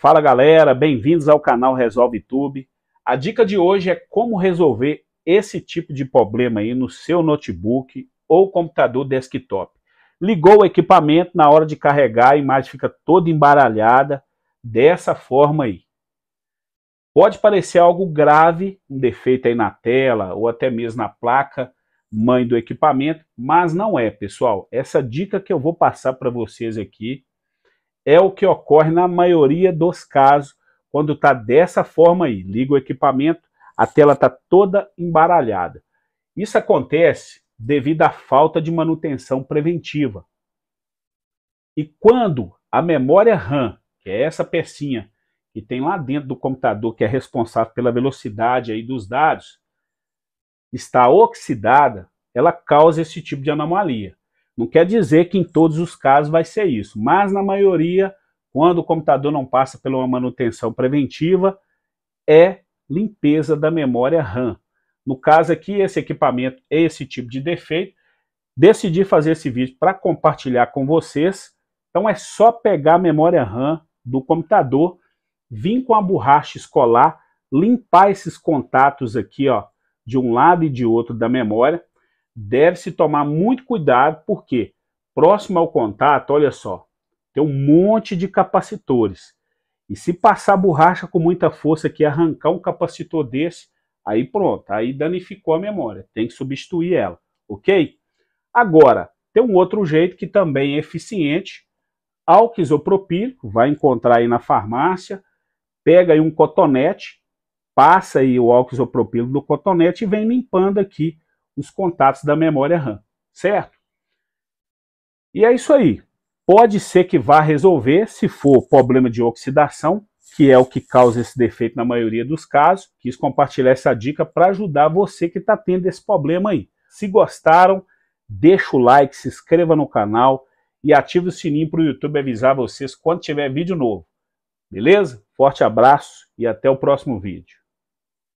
Fala galera, bem-vindos ao canal Resolve Tube. A dica de hoje é como resolver esse tipo de problema aí no seu notebook ou computador desktop. Ligou o equipamento, na hora de carregar a imagem fica toda embaralhada, dessa forma aí. Pode parecer algo grave, um defeito aí na tela ou até mesmo na placa mãe do equipamento, mas não é, pessoal. Essa dica que eu vou passar para vocês aqui é o que ocorre na maioria dos casos quando está dessa forma aí. Liga o equipamento, a tela está toda embaralhada. Isso acontece devido à falta de manutenção preventiva. E quando a memória RAM, que é essa pecinha que tem lá dentro do computador, que é responsável pela velocidade aí dos dados, está oxidada, ela causa esse tipo de anomalia. Não quer dizer que em todos os casos vai ser isso, mas na maioria, quando o computador não passa pela manutenção preventiva, é limpeza da memória RAM. No caso aqui, esse equipamento é esse tipo de defeito. Decidi fazer esse vídeo para compartilhar com vocês. Então é só pegar a memória RAM do computador, vir com a borracha escolar, limpar esses contatos aqui ó, de um lado e de outro da memória deve-se tomar muito cuidado, porque próximo ao contato, olha só, tem um monte de capacitores. E se passar borracha com muita força aqui, arrancar um capacitor desse, aí pronto, aí danificou a memória, tem que substituir ela, ok? Agora, tem um outro jeito que também é eficiente, álcool isopropílico, vai encontrar aí na farmácia, pega aí um cotonete, passa aí o álcool isopropílico no cotonete e vem limpando aqui os contatos da memória RAM, certo? E é isso aí. Pode ser que vá resolver se for problema de oxidação, que é o que causa esse defeito na maioria dos casos. Quis compartilhar essa dica para ajudar você que está tendo esse problema aí. Se gostaram, deixa o like, se inscreva no canal e ative o sininho para o YouTube avisar vocês quando tiver vídeo novo. Beleza? Forte abraço e até o próximo vídeo.